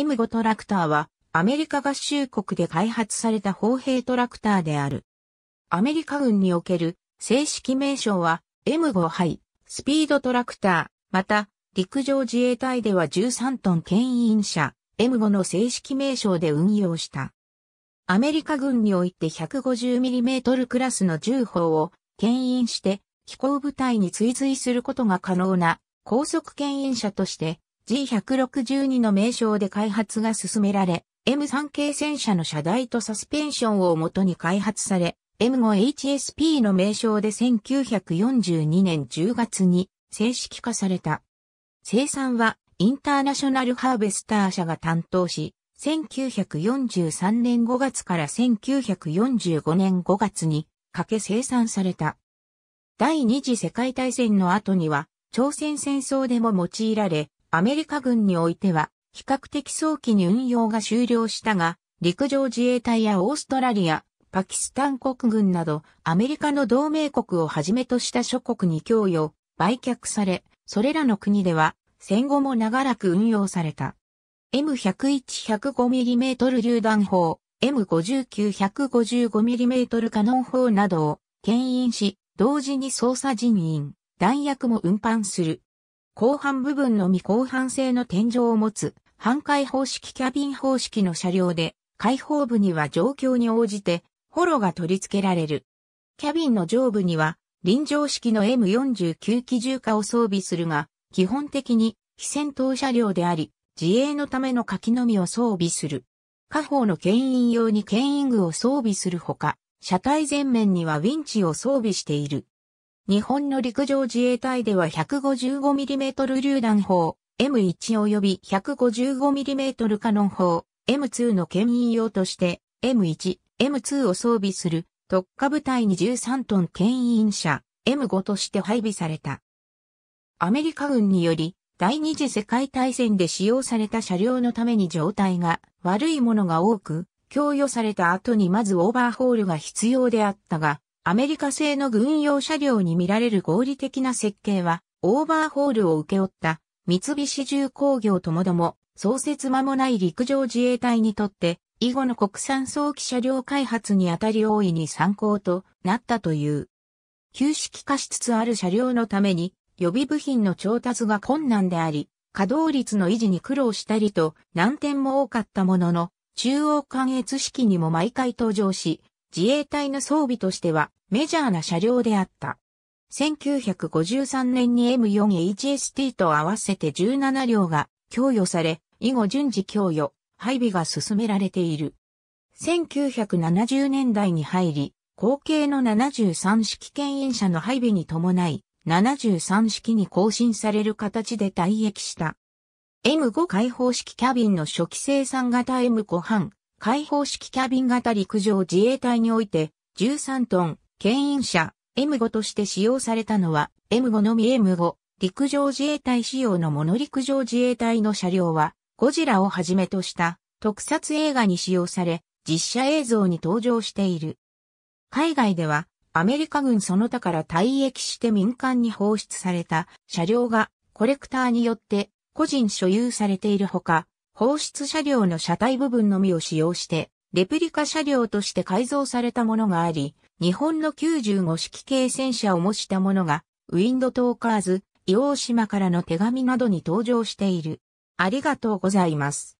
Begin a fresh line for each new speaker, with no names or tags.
M5 トラクターはアメリカ合衆国で開発された砲兵トラクターである。アメリカ軍における正式名称は M5 ハイスピードトラクター、また陸上自衛隊では13トン牽引車 M5 の正式名称で運用した。アメリカ軍において 150mm クラスの銃砲を牽引して飛行部隊に追随することが可能な高速牽引車として G162 の名称で開発が進められ、M3 系戦車の車台とサスペンションをもとに開発され、M5HSP の名称で1942年10月に正式化された。生産はインターナショナルハーベスター社が担当し、1943年5月から1945年5月にかけ生産された。第二次世界大戦の後には朝鮮戦争でも用いられ、アメリカ軍においては、比較的早期に運用が終了したが、陸上自衛隊やオーストラリア、パキスタン国軍など、アメリカの同盟国をはじめとした諸国に供与、売却され、それらの国では、戦後も長らく運用された。M101-105mm 榴弾砲、M59-155mm カノン砲などを牽引し、同時に操作人員、弾薬も運搬する。後半部分の未後半性の天井を持つ、半開方式キャビン方式の車両で、開放部には状況に応じて、ホロが取り付けられる。キャビンの上部には、臨場式の M49 機銃化を装備するが、基本的に非戦闘車両であり、自衛のための柿の実を装備する。下方の牽引用に牽引具を装備するほか、車体前面にはウィンチを装備している。日本の陸上自衛隊では 155mm 榴弾砲 M1 及び 155mm カノン砲 M2 の牽引用として M1、M2 を装備する特化部隊に13トン牽引車 M5 として配備された。アメリカ軍により第二次世界大戦で使用された車両のために状態が悪いものが多く、供与された後にまずオーバーホールが必要であったが、アメリカ製の軍用車両に見られる合理的な設計は、オーバーホールを請け負った三菱重工業ともども、創設間もない陸上自衛隊にとって、以後の国産早期車両開発にあたり大いに参考となったという。旧式化しつつある車両のために、予備部品の調達が困難であり、稼働率の維持に苦労したりと難点も多かったものの、中央関越式にも毎回登場し、自衛隊の装備としてはメジャーな車両であった。1953年に M4HST と合わせて17両が供与され、以後順次供与、配備が進められている。1970年代に入り、後継の73式牽引車の配備に伴い、73式に更新される形で退役した。M5 開放式キャビンの初期生産型 M5 半開放式キャビン型陸上自衛隊において、13トン、牽引車、M5 として使用されたのは、M5 のみ M5、陸上自衛隊仕様のモノ陸上自衛隊の車両は、ゴジラをはじめとした特撮映画に使用され、実写映像に登場している。海外では、アメリカ軍その他から退役して民間に放出された車両がコレクターによって個人所有されているほか、放出車両の車体部分のみを使用して、レプリカ車両として改造されたものがあり、日本の95式系戦車を模したものが、ウィンドトーカーズ、伊黄島からの手紙などに登場している。ありがとうございます。